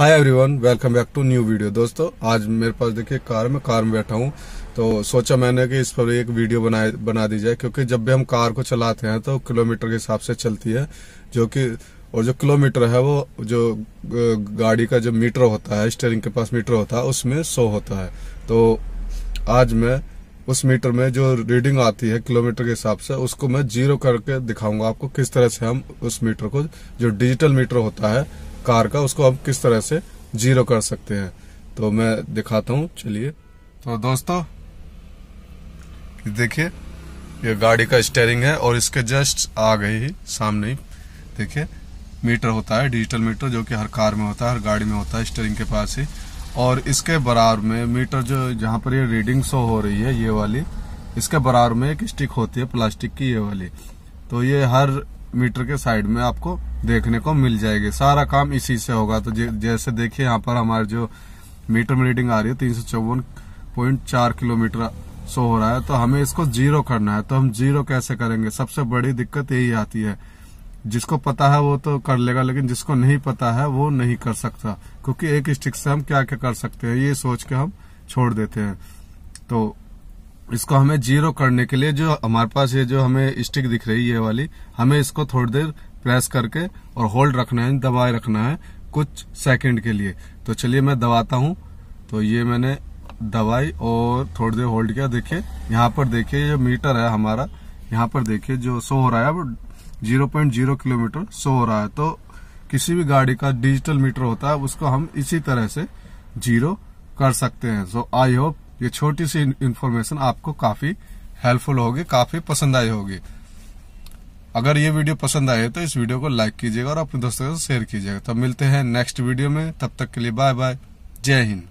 hi everyone welcome back to new video दोस्तों आज मेरे पास देखिए कार में कार में बैठा हूँ तो सोचा मैंने कि इस पर एक वीडियो बना बना दी जाए क्योंकि जब भी हम कार को चलाते हैं तो किलोमीटर के हिसाब से चलती है जो कि और जो किलोमीटर है वो जो गाड़ी का जो मीटर होता है स्टेयरिंग के पास मीटर होता है उसमें सो होता है तो आज मैं उस मीटर में जो रीडिंग आती है किलोमीटर के हिसाब से उसको मैं जीरो करके दिखाऊंगा आपको किस तरह से हम उस मीटर को जो डिजिटल मीटर होता है कार का उसको हम किस तरह से जीरो कर सकते हैं तो मैं दिखाता हूँ चलिए तो दोस्तों देखिए ये गाड़ी का स्टेयरिंग है और इसके जस्ट आ गई ही सामने ही देखिए मीटर होता है डिजिटल मीटर जो कि हर कार में होता है हर गाड़ी में होता है स्टेयरिंग के पास ही और इसके बराबर में मीटर जो जहाँ पर ये रीडिंग शो हो रही है ये वाली इसके बराबर में एक स्टिक होती है प्लास्टिक की ये वाली तो ये हर मीटर के साइड में आपको देखने को मिल जाएगी सारा काम इसी से होगा तो जैसे देखिए यहाँ पर हमारे जो मीटर में रीडिंग आ रही है तीन चौवन पॉइंट चार किलोमीटर सो हो रहा है तो हमें इसको जीरो करना है तो हम जीरो कैसे करेंगे सबसे बड़ी दिक्कत यही आती है जिसको पता है वो तो कर लेगा लेकिन जिसको नहीं पता है वो नहीं कर सकता क्योंकि एक स्टिक से हम क्या क्या कर सकते हैं ये सोच के हम छोड़ देते हैं तो इसको हमें जीरो करने के लिए जो हमारे पास ये जो हमें स्टिक दिख रही है वाली हमें इसको थोड़ी देर प्रेस करके और होल्ड रखना है दबाए रखना है कुछ सेकंड के लिए तो चलिए मैं दबाता हूँ तो ये मैंने दबाई और थोड़ी देर होल्ड किया देखिए यहाँ पर देखिए ये मीटर है हमारा यहाँ पर देखिए जो शो हो रहा है वो zero point zero kilometre show हो रहा है तो किसी भी गाड़ी का डिजिटल मीटर होता है उसको हम इसी तरह से जीरो कर सकते हैं सो आई होप ये छोटी सी इन्फॉर्मेशन आपको काफी हेल्पफुल होगी काफी पसंद आई होगी अगर ये वीडियो पसंद आए तो इस वीडियो को लाइक कीजिएगा और अपने दोस्तों के साथ शेयर कीजिएगा तब मिलते हैं नेक्स्ट वीडियो में तब तक के लिए बाय बाय जय हिंद